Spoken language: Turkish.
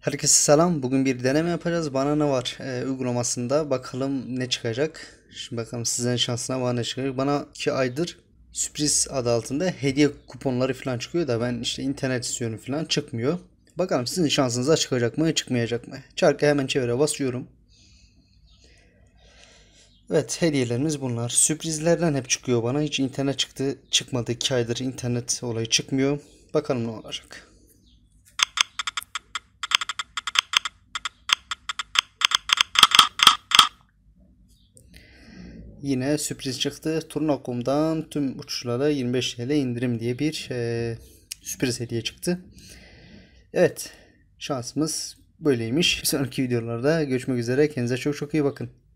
Herkese selam. Bugün bir deneme yapacağız. Bana ne var e, uygulamasında. Bakalım ne çıkacak. Şimdi bakalım sizden şansına bana ne çıkacak. Bana 2 aydır sürpriz adı altında hediye kuponları falan çıkıyor da ben işte internet istiyorum falan çıkmıyor. Bakalım sizin şansınıza çıkacak mı çıkmayacak mı? Çarkı hemen çevire basıyorum. Evet hediyelerimiz bunlar. Sürprizlerden hep çıkıyor bana. Hiç internet çıktı çıkmadı. 2 aydır internet olayı çıkmıyor. Bakalım ne olacak. yine sürpriz çıktı. Turnakom'dan tüm uçuşlara 25 TL indirim diye bir e, sürpriz hediye çıktı. Evet şansımız böyleymiş. Bir sonraki videolarda görüşmek üzere. Kendinize çok çok iyi bakın.